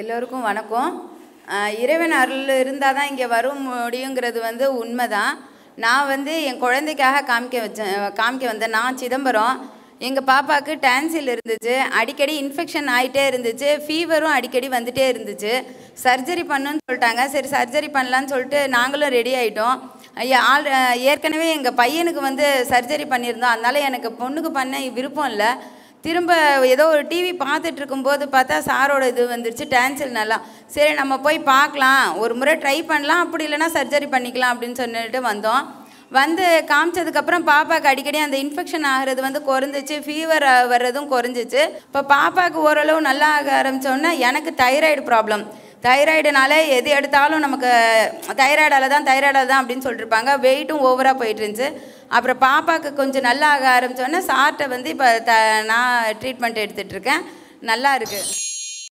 எல்லோருக்கும் வணக்கம் இறைவன் அருள் இருந்தால் தான் இங்கே வர முடியுங்கிறது வந்து உண்மை தான் நான் வந்து என் குழந்தைக்காக காமிக்க வச்சேன் காமிக்க வந்தேன் நான் சிதம்பரம் எங்கள் பாப்பாவுக்கு டான்சில் இருந்துச்சு அடிக்கடி இன்ஃபெக்ஷன் ஆகிட்டே இருந்துச்சு ஃபீவரும் அடிக்கடி வந்துகிட்டே இருந்துச்சு சர்ஜரி பண்ணுன்னு சொல்லிட்டாங்க சரி சர்ஜரி பண்ணலான்னு சொல்லிட்டு நாங்களும் ரெடி ஆகிட்டோம் ஆல் ஏற்கனவே எங்கள் பையனுக்கு வந்து சர்ஜரி பண்ணியிருந்தோம் அதனால் எனக்கு பொண்ணுக்கு பண்ண விருப்பம் இல்லை திரும்ப ஏதோ ஒரு டிவி பார்த்துட்டு இருக்கும்போது பார்த்தா சாரோட இது வந்துருச்சு டேன்சல் நல்லா சரி நம்ம போய் பார்க்கலாம் ஒரு முறை ட்ரை பண்ணலாம் அப்படி இல்லைனா சர்ஜரி பண்ணிக்கலாம் அப்படின்னு சொல்லிட்டு வந்தோம் வந்து காமிச்சதுக்கப்புறம் பாப்பாவுக்கு அடிக்கடி அந்த இன்ஃபெக்ஷன் ஆகிறது வந்து குறைஞ்சிச்சு ஃபீவர் வர்றதும் குறைஞ்சிச்சு இப்போ பாப்பாவுக்கு ஓரளவு நல்லா ஆக ஆரம்பித்தோன்னா எனக்கு தைராய்டு ப்ராப்ளம் தைராய்டுனால எது எடுத்தாலும் நமக்கு தைராய்டால் தான் தைராய்டால் தான் அப்படின்னு சொல்லியிருப்பாங்க வெயிட்டும் ஓவராக போயிட்டு இருந்துச்சு அப்புறம் பாப்பாவுக்கு கொஞ்சம் நல்லா ஆக ஆரம்பித்தோடனே சார்ட்டை வந்து இப்போ த நான் ட்ரீட்மெண்ட் எடுத்துகிட்ருக்கேன் நல்லா இருக்குது